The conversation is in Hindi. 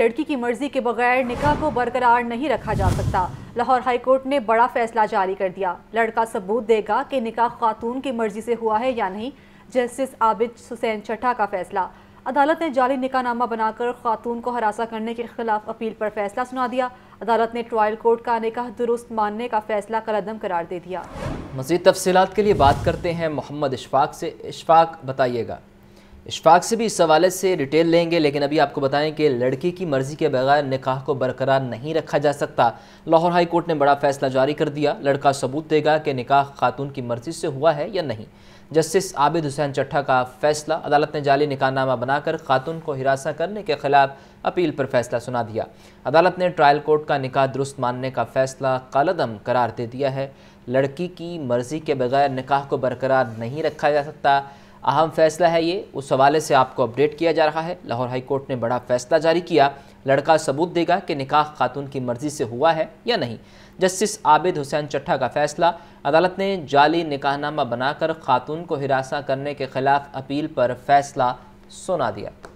लड़की की मर्जी के बगैर निकाह को बरकरार नहीं रखा जा सकता लाहौर हाई कोर्ट ने बड़ा फैसला जारी कर दिया लड़का सबूत देगा कि निकाह खातून की मर्जी से हुआ है या नहीं जस्टिस आबिद हुसैन चट्ठा का फैसला अदालत ने जाली निकाहनामा बनाकर खातून को हरासा करने के खिलाफ अपील पर फैसला सुना दिया अदालत ने ट्रायल कोर्ट का निकाह दुरुस्त मानने का फैसला कलदम करार दे दिया मजीद तफसीत के लिए बात करते हैं मोहम्मद इशफाक से इशफाक बताइएगा इशफाक से भी इस हवाले से डिटेल लेंगे लेकिन अभी आपको बताएं कि लड़की की मर्ज़ी के बगैर निकाह को बरकरार नहीं रखा जा सकता लाहौर हाई कोर्ट ने बड़ा फैसला जारी कर दिया लड़का सबूत देगा कि निकाह खातून की मर्ज़ी से हुआ है या नहीं जस्टिस आबिद हुसैन चट्ठा का फैसला अदालत ने जाली निकाहनामा बनाकर खातून को हिरासा करने के खिलाफ अपील पर फैसला सुना दिया अदालत ने ट्रायल कोर्ट का निकाह दुरुस्त मानने का फैसला कलदम करार दे दिया है लड़की की मर्ज़ी के बगैर निकाह को बरकरार नहीं रखा जा सकता अहम फैसला है ये उस हवाले से आपको अपडेट किया जा रहा है लाहौर हाई कोर्ट ने बड़ा फैसला जारी किया लड़का सबूत देगा कि निकाह खातून की मर्ज़ी से हुआ है या नहीं जस्टिस आबिद हुसैन चट्ठा का फैसला अदालत ने जाली निकाहनामा बनाकर खातून को हिरासा करने के खिलाफ अपील पर फैसला सुना दिया